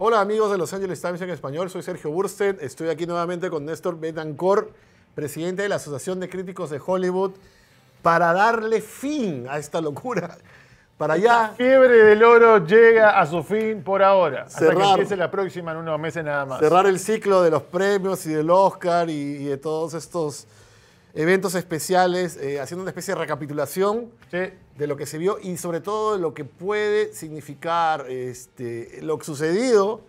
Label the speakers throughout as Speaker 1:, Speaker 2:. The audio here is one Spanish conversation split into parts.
Speaker 1: Hola amigos de Los Angeles Times en español, soy Sergio Bursten. estoy aquí nuevamente con Néstor Betancourt, presidente de la Asociación de Críticos de Hollywood, para
Speaker 2: darle fin a esta locura. Para allá. La fiebre del oro llega a su fin por ahora. Cerrar, hasta que empiece la próxima en unos meses nada más. Cerrar el
Speaker 1: ciclo de los premios y del Oscar y de todos estos eventos especiales, eh, haciendo una especie de recapitulación de lo que se vio y sobre todo lo que puede significar este, lo sucedido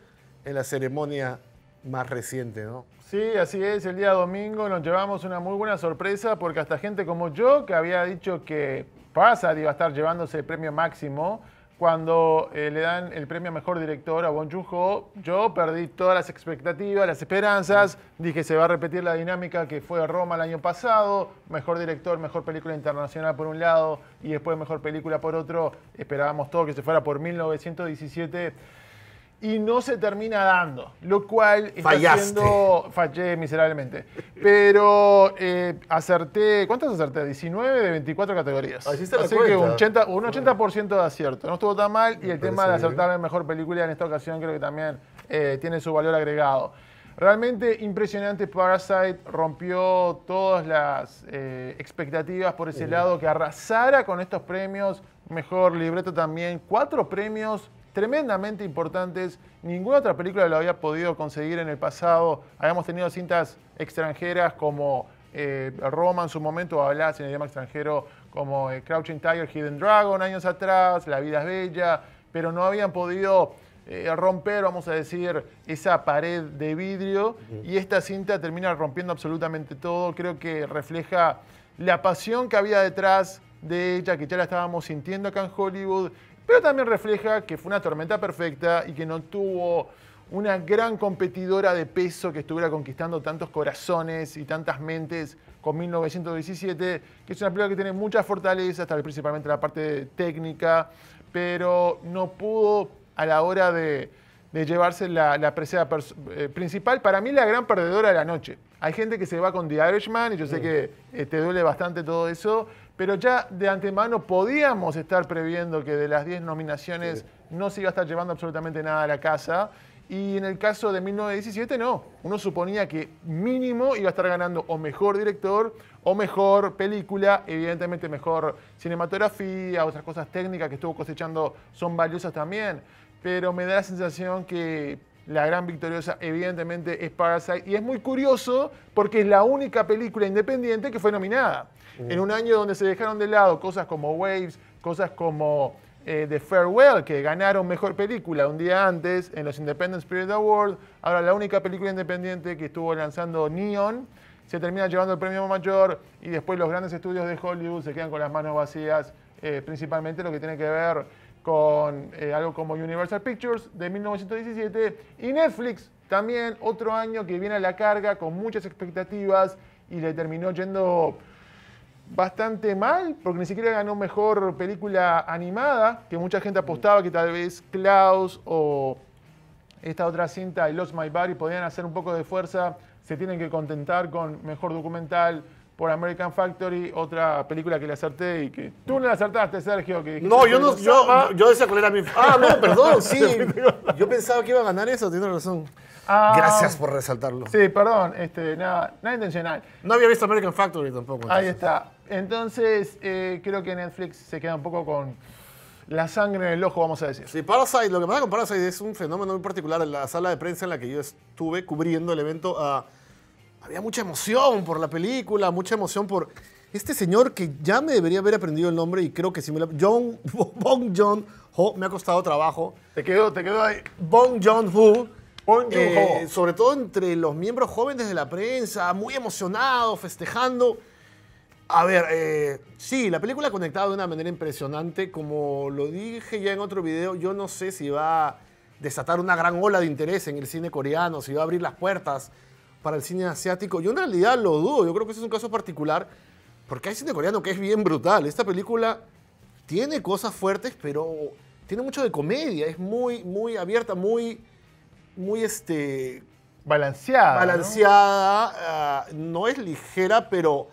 Speaker 1: en la ceremonia más reciente,
Speaker 2: Sí, así es, el día domingo nos llevamos una muy buena sorpresa porque hasta gente como yo que había dicho que Pasa iba a estar llevándose el premio máximo, cuando eh, le dan el premio a mejor director a Bon joon yo perdí todas las expectativas, las esperanzas, dije se va a repetir la dinámica que fue a Roma el año pasado, mejor director, mejor película internacional por un lado y después mejor película por otro, esperábamos todo que se fuera por 1917 y no se termina dando, lo cual está fallé miserablemente. Pero eh, acerté, ¿cuántas acerté? 19 de 24 categorías. Ah, Así, que un 80%, un 80 de acierto. No estuvo tan mal y el tema de acertar la mejor película en esta ocasión creo que también eh, tiene su valor agregado. Realmente impresionante Parasite, rompió todas las eh, expectativas por ese lado, que arrasara con estos premios, mejor libreto también, cuatro premios tremendamente importantes. Ninguna otra película lo había podido conseguir en el pasado. Habíamos tenido cintas extranjeras como eh, Roma en su momento, hablás en el idioma extranjero como eh, Crouching Tiger, Hidden Dragon años atrás, La vida es bella, pero no habían podido eh, romper, vamos a decir, esa pared de vidrio y esta cinta termina rompiendo absolutamente todo. Creo que refleja la pasión que había detrás de ella, que ya la estábamos sintiendo acá en Hollywood, pero también refleja que fue una tormenta perfecta y que no tuvo una gran competidora de peso que estuviera conquistando tantos corazones y tantas mentes con 1917, que es una prueba que tiene muchas fortalezas, tal vez principalmente la parte técnica, pero no pudo a la hora de, llevarse la, presa eh, principal. Para mí, la gran perdedora de la noche. Hay gente que se va con The Irishman y yo sé mm. que eh, te duele bastante todo eso, pero ya de antemano podíamos estar previendo que de las 10 nominaciones no se iba a estar llevando absolutamente nada a la casa. Y en el caso de 1917, no. Uno suponía que mínimo iba a estar ganando o mejor director o mejor película, evidentemente mejor cinematografía, otras cosas técnicas que estuvo cosechando son valiosas también. Pero me da la sensación que la gran victoriosa evidentemente es Parasite y es muy curioso porque es la única película independiente que fue nominada. Mm. En un año donde se dejaron de lado cosas como Waves, cosas como eh, The Farewell, que ganaron Mejor Película un día antes en los Independent Spirit Awards, ahora la única película independiente que estuvo lanzando Neon, se termina llevando el premio mayor y después los grandes estudios de Hollywood se quedan con las manos vacías, eh, principalmente lo que tiene que ver con eh, algo como Universal Pictures de 1917 y Netflix también otro año que viene a la carga con muchas expectativas y le terminó yendo bastante mal porque ni siquiera ganó mejor película animada que mucha gente apostaba que tal vez Klaus o esta otra cinta I Lost My Body podían hacer un poco de fuerza se tienen que contentar con mejor documental por American Factory, otra película que le acerté y que tú no la acertaste, Sergio. Que no, yo no, yo, ah.
Speaker 1: yo, decía cuál era mi... Ah, no, perdón, sí. Yo pensaba que iba a ganar eso, tienes razón. Ah. Gracias por resaltarlo. Sí, perdón, este, nada, intencional. No había visto American Factory tampoco.
Speaker 2: Ahí está. Entonces, eh, creo que Netflix se queda un poco con la sangre en el ojo, vamos a decir. Sí, Parasite, lo que pasa con
Speaker 1: Parasite es un fenómeno muy particular. En la sala de prensa en la que yo estuve cubriendo el evento a había mucha emoción por la película, mucha emoción por este señor que ya me debería haber aprendido el nombre y creo que si me lo... John, Bong John Ho, me ha costado trabajo. Te quedo, te quedo ahí. Bong John Ho. Eh, Ho. Sobre todo entre los miembros jóvenes de la prensa, muy emocionados, festejando. A ver, eh, sí, la película ha conectado de una manera impresionante. Como lo dije ya en otro video, yo no sé si va a desatar una gran ola de interés en el cine coreano, si va a abrir las puertas para el cine asiático. Yo en realidad lo dudo, yo creo que ese es un caso particular, porque hay cine coreano que es bien brutal. Esta película tiene cosas fuertes, pero tiene mucho de comedia, es muy, muy abierta, muy, muy este... Balanceada. Balanceada, ah, no, es ligera, pero,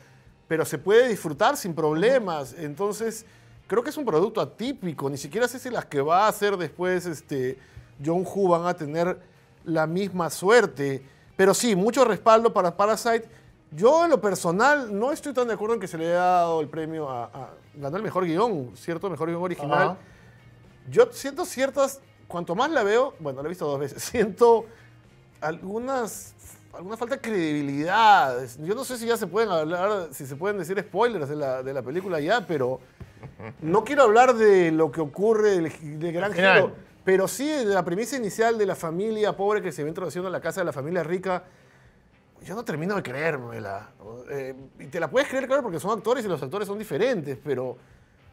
Speaker 1: pero se puede disfrutar sin problemas. Entonces, creo que es un producto atípico, ni siquiera sé si las que va a hacer después este, John Hu van a tener la misma suerte. Pero sí, mucho respaldo para Parasite. Yo en lo personal no estoy tan de acuerdo en que se le haya dado el premio a... ganar ganó el mejor guión, ¿cierto? Mejor guión original. Yo siento ciertas... Cuanto más la veo, bueno, la he visto dos veces, siento algunas alguna falta de credibilidad. Yo no sé si ya se pueden hablar, si se pueden decir spoilers de la, película ya, pero no quiero hablar de lo que ocurre de del gran giro. Pero sí, la premisa inicial de la familia pobre que se ve introduciendo a la casa de la familia rica, yo no termino de creérmela. Eh, y te la puedes creer, claro, porque son actores y los actores son diferentes, pero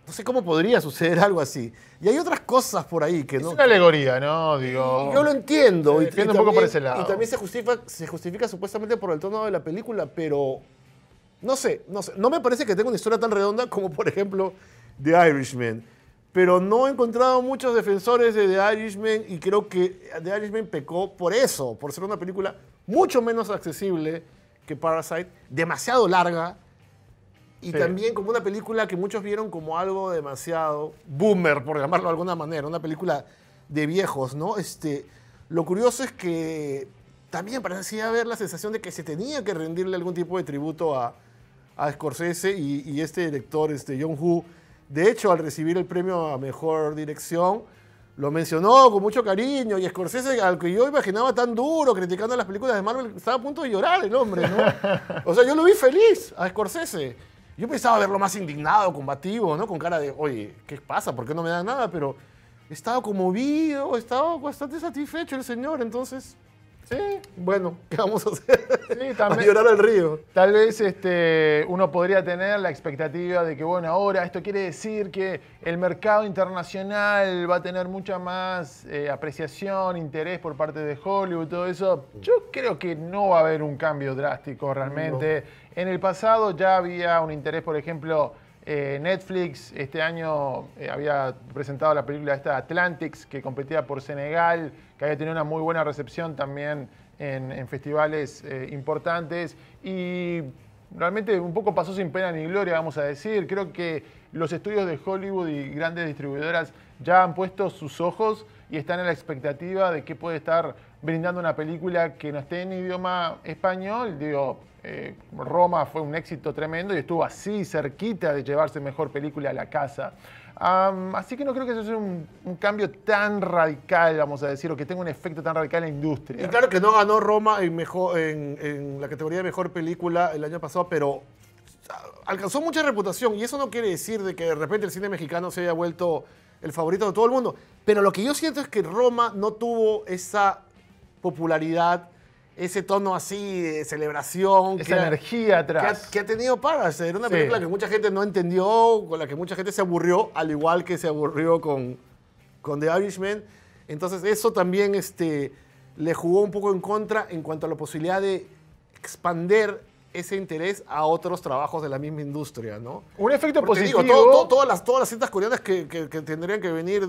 Speaker 1: no sé cómo podría suceder algo así. Y hay otras cosas por ahí que no. Es una alegoría,
Speaker 2: ¿no? Digo. Yo lo entiendo. y, un también, poco por ese lado. Y también
Speaker 1: se justifica, se justifica supuestamente por el tono de la película, pero. No sé, no sé. No me parece que tenga una historia tan redonda como, por ejemplo, The Irishman pero no he encontrado muchos defensores de The Irishman y creo que The Irishman pecó por eso, por ser una película mucho menos accesible que Parasite, demasiado larga y también como una película que muchos vieron como algo demasiado boomer, por llamarlo de alguna manera, una película de viejos, ¿no? Este, lo curioso es que también parecía haber la sensación de que se tenía que rendirle algún tipo de tributo a, Scorsese y, este director, este John de hecho, al recibir el premio a mejor dirección, lo mencionó con mucho cariño y Scorsese, al que yo imaginaba tan duro, criticando las películas de Marvel, estaba a punto de llorar el hombre, ¿no? O sea, yo lo vi feliz a Scorsese. Yo pensaba verlo más indignado, combativo, ¿no? Con cara de, oye, ¿qué pasa? ¿Por qué no me da nada? Pero estaba conmovido, estaba bastante satisfecho el señor, entonces... Bueno, ¿qué vamos a hacer? Sí, también,
Speaker 2: a llorar al río. Tal vez este, uno podría tener la expectativa de que, bueno, ahora esto quiere decir que el mercado internacional va a tener mucha más eh, apreciación, interés por parte de Hollywood, todo eso. Yo creo que no va a haber un cambio drástico realmente. En el pasado ya había un interés, por ejemplo, eh, Netflix este año eh, había presentado la película esta Atlantics, que competía por Senegal, que había tenido una muy buena recepción también en, festivales eh, importantes. Y realmente un poco pasó sin pena ni gloria, vamos a decir. Creo que los estudios de Hollywood y grandes distribuidoras ya han puesto sus ojos y están en la expectativa de que puede estar brindando una película que no esté en idioma español. Digo, eh, Roma fue un éxito tremendo y estuvo así cerquita de llevarse mejor película a la casa. así que no creo que eso sea un, cambio tan radical, vamos a decir, o que tenga un efecto tan radical en la industria. Y claro que no ganó Roma en, mejor, en la categoría
Speaker 1: de mejor película el año pasado, pero alcanzó mucha reputación y eso no quiere decir de que de repente el cine mexicano se haya vuelto el favorito de todo el mundo. Pero lo que yo siento es que Roma no tuvo esa popularidad, ese tono así de celebración. Esa energía atrás. Que ha, tenido para Era una película que mucha gente no entendió, con la que mucha gente se aburrió, al igual que se aburrió con, con The Irishman. Entonces eso también este, le jugó un poco en contra en cuanto a la posibilidad de expander ese interés a otros trabajos de la misma industria, ¿no?
Speaker 2: Un efecto positivo.
Speaker 1: todas, las, todas cintas coreanas que, tendrían que venir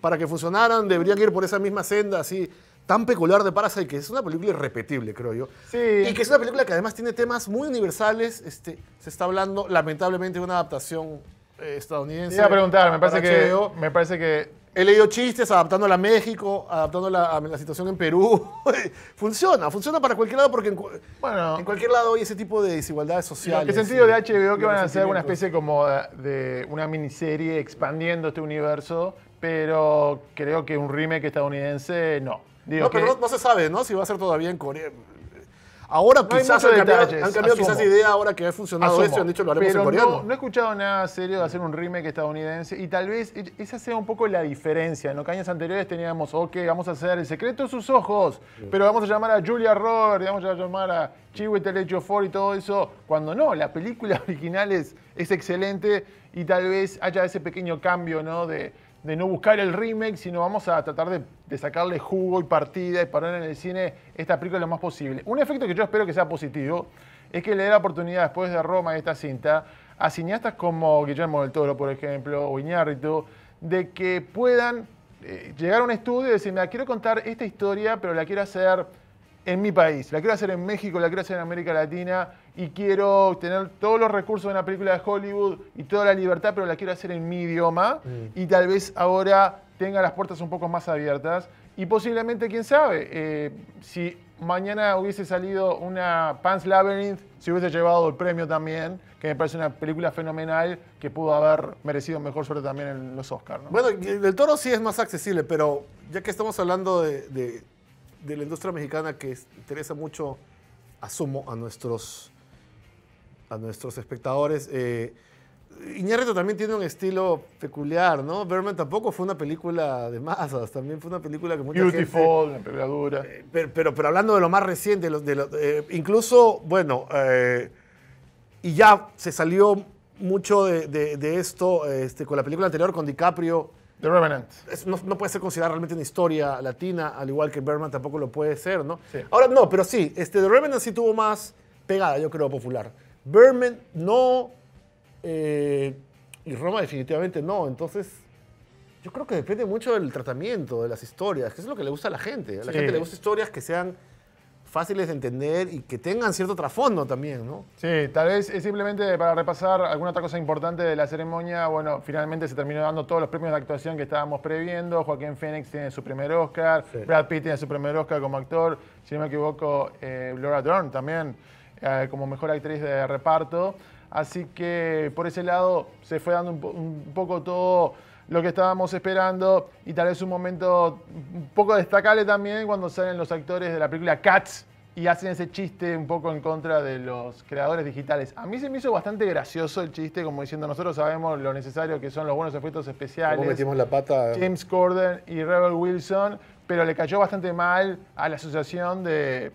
Speaker 1: para que funcionaran deberían ir por esa misma senda, así tan peculiar de Parasite, que es una película irrepetible, creo yo. Sí. Y que es una película que además tiene temas muy universales. Este, se está hablando, lamentablemente, de una adaptación eh, estadounidense. a preguntar, me parece, que, me parece que He leído chistes adaptándola a México, adaptándola a la situación en Perú. funciona, funciona para cualquier lado porque en, bueno, en cualquier lado hay ese tipo de desigualdades sociales. ¿En qué sentido de HBO que van a hacer una especie
Speaker 2: como de una miniserie expandiendo este universo? Pero creo que un remake estadounidense no. Digo no, pero no, se sabe, ¿no? Si va a ser todavía en Corea. Ahora quizás han cambiado, quizás idea ahora que ha funcionado eso eso han dicho lo haremos en coreano. No, he escuchado nada serio de hacer un remake estadounidense y tal vez e- esa sea un poco la diferencia. En los años anteriores teníamos, ok, vamos a hacer El secreto de sus ojos, pero vamos a llamar a Julia Roberts, vamos a llamar a Chiwetel Ejiofor y todo eso, cuando no, la película original es, es excelente y tal vez haya ese pequeño cambio, ¿no? De, de no buscar el remake, sino vamos a tratar de, sacarle jugo y partida y poner en el cine esta película lo más posible. Un efecto que yo espero que sea positivo es que le dé la oportunidad después de Roma y esta cinta a cineastas como Guillermo del Toro, por ejemplo, o Iñárritu, de que puedan eh, llegar a un estudio y decir, mira, quiero contar esta historia, pero la quiero hacer en mi país, la quiero hacer en México, la quiero hacer en América Latina, y quiero tener todos los recursos de una película de Hollywood y toda la libertad, pero la quiero hacer en mi idioma mm. y tal vez ahora tenga las puertas un poco más abiertas y posiblemente, quién sabe, eh, si mañana hubiese salido una Pants Labyrinth, si hubiese llevado el premio también, que me parece una película fenomenal que pudo haber merecido mejor suerte también en los Oscars.
Speaker 1: Bueno, el toro sí es más accesible, pero ya que estamos hablando de, de la industria mexicana que interesa mucho, asumo, a nuestros a nuestros espectadores. Eh, Iñárritu también tiene un estilo peculiar, ¿no? Berman tampoco fue una película de masas, también fue una película que mucha gente... Beautiful, eh, pero, pero, pero, hablando de lo más reciente, de eh, incluso, bueno, eh, y ya se salió mucho de, esto este, con la película anterior, con DiCaprio. The Revenant. no, puede ser considerada realmente una historia latina, al igual que Berman tampoco lo puede ser, ¿no? Ahora, no, pero sí, este, The Revenant sí tuvo más pegada, yo creo, popular. Berman no. Eh, y Roma definitivamente no. Entonces, yo creo que depende mucho del tratamiento, de las historias, que es lo que le gusta a la gente. A la gente le gusta historias que sean fáciles de entender y que tengan cierto
Speaker 2: trasfondo también, ¿no? Sí, tal vez es simplemente para repasar alguna otra cosa importante de la ceremonia, bueno, finalmente se terminó dando todos los premios de actuación que estábamos previendo, Joaquín Phoenix tiene su primer Oscar, Brad Pitt tiene su primer Oscar como actor, si no me equivoco, eh, Laura Dern también. Eh, como mejor actriz de reparto. Así que por ese lado se fue dando un, poco todo lo que estábamos esperando y tal vez un momento un poco destacable también cuando salen los actores de la película Cats y hacen ese chiste un poco en contra de los creadores digitales. A mí se me hizo bastante gracioso el chiste, como diciendo, nosotros sabemos lo necesario que son los buenos efectos especiales. ¿Cómo metimos la
Speaker 1: pata? Eh. James
Speaker 2: Corden y Rebel Wilson, pero le cayó bastante mal a la asociación de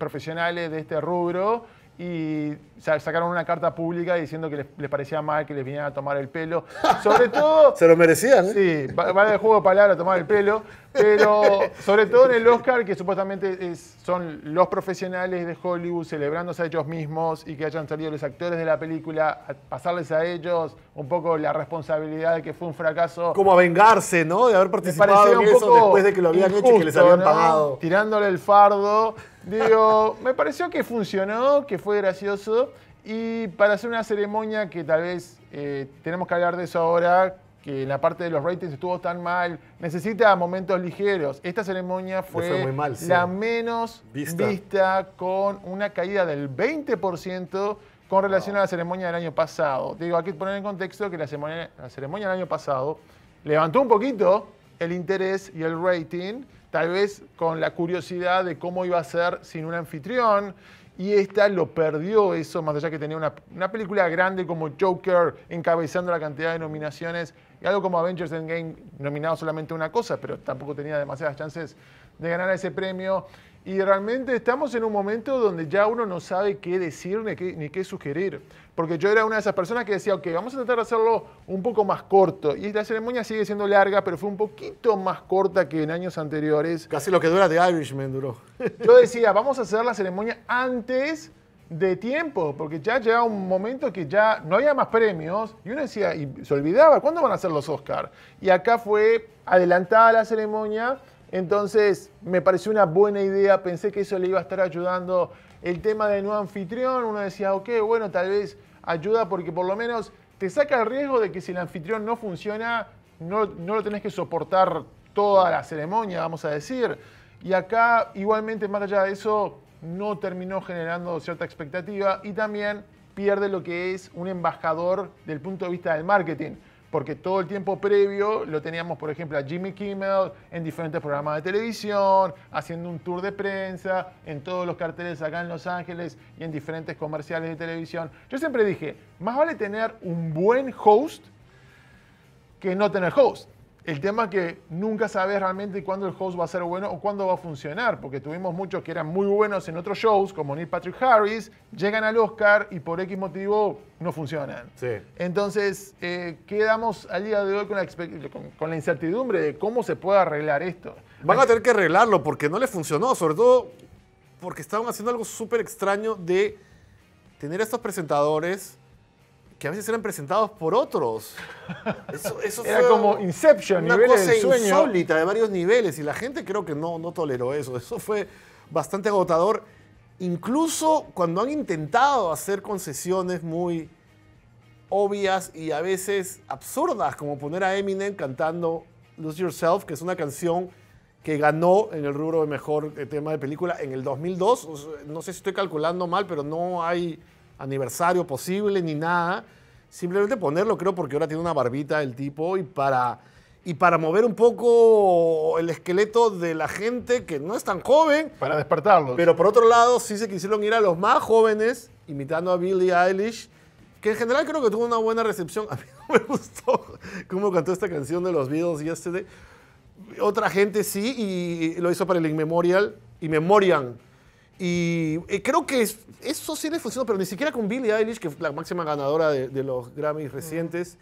Speaker 2: profesionales de este rubro y sacaron una carta pública diciendo que les, parecía mal que les vinieran a tomar el pelo. Sobre todo... Se lo merecían. ¿eh? Sí, vale el juego de palabras tomar el pelo, pero sobre todo en el Oscar, que supuestamente son los profesionales de Hollywood celebrándose a ellos mismos y que hayan salido los actores de la película, pasarles a ellos un poco la responsabilidad de que fue un fracaso. Como a vengarse,
Speaker 1: ¿no? De haber participado en eso después de que lo habían hecho y que les habían pagado.
Speaker 2: Tirándole el fardo Digo, me pareció que funcionó, que fue gracioso. Y para hacer una ceremonia que tal vez eh, tenemos que hablar de eso ahora, que en la parte de los ratings estuvo tan mal, necesita momentos ligeros. Esta ceremonia fue, la menos vista. con una caída del 20% con relación a la ceremonia del año pasado. digo, hay que poner en contexto que la ceremonia, la ceremonia del año pasado levantó un poquito el interés y el rating, tal vez con la curiosidad de cómo iba a ser sin un anfitrión. Y esta lo perdió eso, más allá que tenía una, una película grande como Joker encabezando la cantidad de nominaciones y algo como Avengers Endgame nominado solamente una cosa, pero tampoco tenía demasiadas chances de ganar ese premio. Y realmente estamos en un momento donde ya uno no sabe qué decir ni qué, sugerir. Porque yo era una de esas personas que decía, ok, vamos a tratar de hacerlo un poco más corto. Y la ceremonia sigue siendo larga, pero fue un poquito más corta que en años anteriores. Casi lo que dura de Irishman duró. Yo decía, vamos a hacer la ceremonia antes de tiempo, porque ya llegaba un momento que ya no había más premios y uno decía, y se olvidaba, ¿cuándo van a ser los Oscars? Y acá fue adelantada la ceremonia entonces, me pareció una buena idea, pensé que eso le iba a estar ayudando. El tema del nuevo anfitrión, uno decía, ok, bueno, tal vez ayuda porque por lo menos te saca el riesgo de que si el anfitrión no funciona, no, no lo tenés que soportar toda la ceremonia, vamos a decir. Y acá, igualmente, más allá de eso, no terminó generando cierta expectativa y también pierde lo que es un embajador del punto de vista del marketing porque todo el tiempo previo lo teníamos, por ejemplo, a Jimmy Kimmel en diferentes programas de televisión, haciendo un tour de prensa, en todos los carteles acá en Los Ángeles y en diferentes comerciales de televisión. Yo siempre dije, más vale tener un buen host que no tener host. El tema es que nunca sabes realmente cuándo el host va a ser bueno o cuándo va a funcionar, porque tuvimos muchos que eran muy buenos en otros shows, como Neil Patrick Harris, llegan al Oscar y por X motivo no funcionan. Sí. Entonces, eh, quedamos al día de hoy con la, la, incertidumbre de cómo se puede arreglar esto.
Speaker 1: Van a tener que arreglarlo porque no le funcionó, sobre todo porque estaban haciendo algo súper extraño de tener a estos presentadores que a veces eran presentados por otros. Eso, Era como Inception, una cosa de sueño. insólita de varios niveles y la gente creo que no, no toleró eso. Eso fue bastante agotador. Incluso cuando han intentado hacer concesiones muy obvias y a veces absurdas, como poner a Eminem cantando Lose Yourself, que es una canción que ganó en el rubro de mejor eh, tema de película en el 2002. No sé si estoy calculando mal, pero no hay aniversario posible ni nada. Simplemente ponerlo, creo, porque ahora tiene una barbita el tipo y para, y para mover un poco el esqueleto de la gente que no es tan joven.
Speaker 2: Para despertarlos. Pero por otro lado, sí
Speaker 1: se quisieron ir a los más jóvenes, imitando a Billie Eilish, que en general creo que tuvo una buena recepción. A mí no me gustó cómo cantó esta canción de los este de... Otra gente sí, y lo hizo para el Inmemorial Memorial. Y Memorian. Y creo que eso sí le funcionó, pero ni siquiera con Billie Eilish, que es la máxima ganadora de, los Grammys recientes,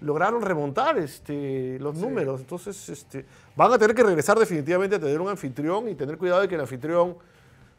Speaker 1: lograron remontar este, los números. Entonces, este, van a tener que regresar definitivamente a tener un anfitrión y tener cuidado de que el anfitrión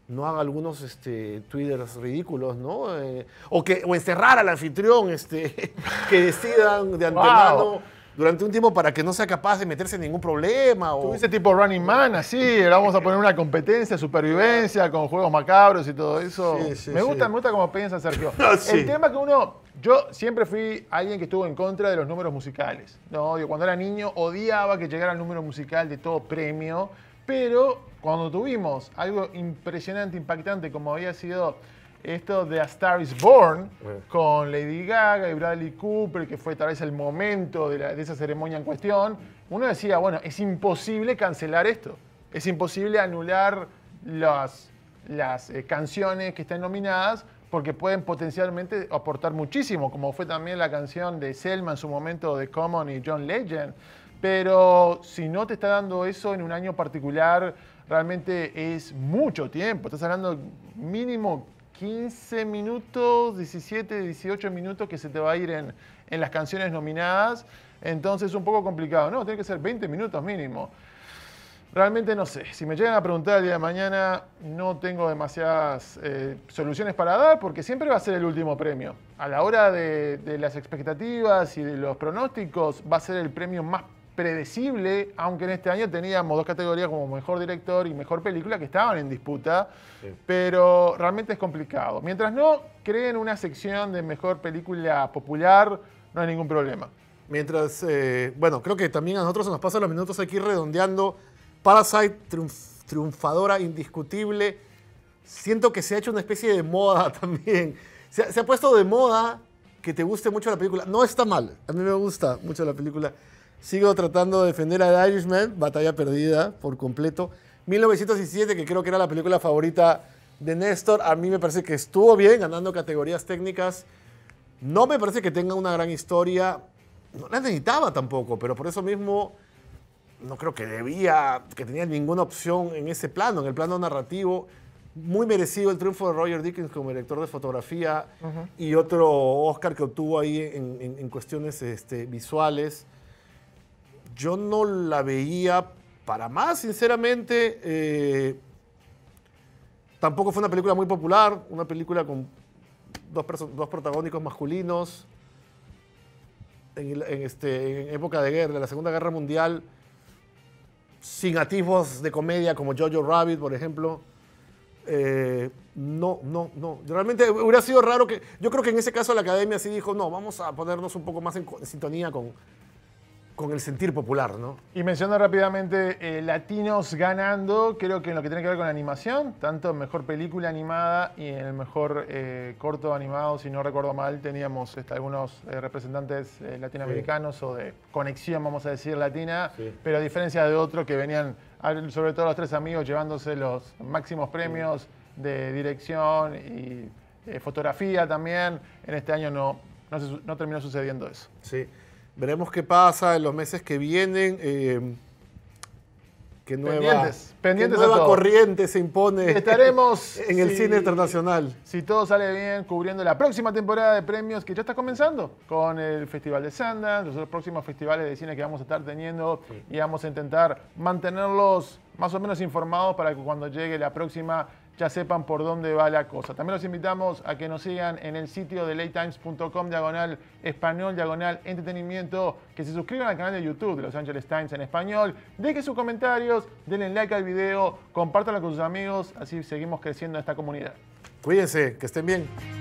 Speaker 1: no haga algunos este, twitters ridículos, ¿no? Eh, o, que, encerrar al anfitrión, este, que decidan
Speaker 2: de antemano durante un tiempo para que no sea capaz de meterse en ningún problema. O... Ese tipo Running Man, así, vamos a poner una competencia, supervivencia, con juegos macabros y todo eso. me gusta, me gusta cómo piensa Sergio. Ah, el tema que uno, yo siempre fui alguien que estuvo en contra de los números musicales. No, yo cuando era niño odiaba que llegara el número musical de todo premio, pero cuando tuvimos algo impresionante, impactante, como había sido esto de A Star is Born, con Lady Gaga y Bradley Cooper, que fue tal vez el momento de, esa ceremonia en cuestión, uno decía, bueno, es imposible cancelar esto. Es imposible anular las, las eh, canciones que están nominadas porque pueden potencialmente aportar muchísimo, como fue también la canción de Selma en su momento de Common y John Legend. Pero si no te está dando eso en un año particular, realmente es mucho tiempo. Estás hablando mínimo 15 minutos, 17, 18 minutos que se te va a ir en, las canciones nominadas. Entonces, un poco complicado. No, tiene que ser 20 minutos mínimo. Realmente no sé. Si me llegan a preguntar el día de mañana, no tengo demasiadas eh, soluciones para dar porque siempre va a ser el último premio. A la hora de, las expectativas y de los pronósticos, va a ser el premio más predecible, aunque en este año teníamos dos categorías como mejor director y mejor película que estaban en disputa, pero realmente es complicado. Mientras no creen una sección de mejor película popular, no hay ningún problema. Mientras, eh, bueno, creo que también a nosotros se nos pasan los minutos aquí redondeando.
Speaker 1: Parasite, triunfadora, indiscutible. Siento que se ha hecho una especie de moda también. se, se ha puesto de moda que te guste mucho la película. No está mal. A mí me gusta mucho la película. Sigo tratando de defender a The Irishman, batalla perdida por completo. 1917, que creo que era la película favorita de Néstor, a mí me parece que estuvo bien, ganando categorías técnicas. No me parece que tenga una gran historia. No la necesitaba tampoco, pero por eso mismo no creo que debía, que tenía ninguna opción en ese plano, en el plano narrativo. Muy merecido el triunfo de Roger Dickens como director de fotografía y otro Oscar que obtuvo ahí en, en cuestiones este, visuales yo no la veía para más, sinceramente. Eh, tampoco fue una película muy popular, una película con dos, dos protagónicos masculinos. En, este, en, época de guerra, de la Segunda Guerra Mundial, sin atisbos de comedia como Jojo Rabbit, por ejemplo. Eh, no, no, no. Realmente hubiera sido raro que. Yo creo que en ese caso la academia sí dijo, no, vamos a ponernos un poco más en
Speaker 2: sintonía con,
Speaker 1: con el sentir popular, ¿no?
Speaker 2: Y mencionando rápidamente eh, Latinos ganando, creo que en lo que tiene que ver con la animación, tanto mejor película animada y en el mejor eh, corto animado, si no recuerdo mal, teníamos este, algunos eh, representantes latinoamericanos o de conexión, vamos a decir, latina, pero a diferencia de otros que venían, sobre todo los tres amigos, llevándose los máximos premios de dirección y fotografía también, en este año no, no terminó sucediendo eso. Sí.
Speaker 1: Veremos qué pasa en los meses que vienen. Eh, qué nueva, pendientes, qué nueva corriente se impone Estaremos en el cine
Speaker 2: internacional. Si todo sale bien, cubriendo la próxima temporada de premios que ya está comenzando con el Festival de Sundance, los próximos festivales de cine que vamos a estar teniendo y vamos a intentar mantenerlos más o menos informados para que cuando llegue la próxima ya sepan por dónde va la cosa. También los invitamos a que nos sigan en el sitio de latetimes.com, diagonal español, diagonal entretenimiento, que se suscriban al canal de YouTube de Los Angeles Times en español, dejen sus comentarios, denle like al video, compártanlo con sus amigos, así seguimos creciendo esta comunidad.
Speaker 1: Cuídense, que estén bien.